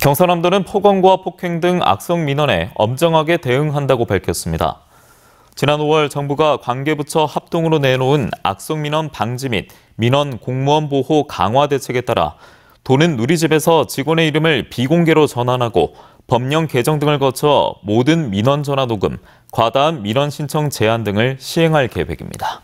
경상남도는 폭언과 폭행 등 악성 민원에 엄정하게 대응한다고 밝혔습니다. 지난 5월 정부가 관계부처 합동으로 내놓은 악성 민원 방지 및 민원 공무원 보호 강화 대책에 따라 도는 우리 집에서 직원의 이름을 비공개로 전환하고 법령 개정 등을 거쳐 모든 민원 전화 녹음, 과다한 민원 신청 제한 등을 시행할 계획입니다.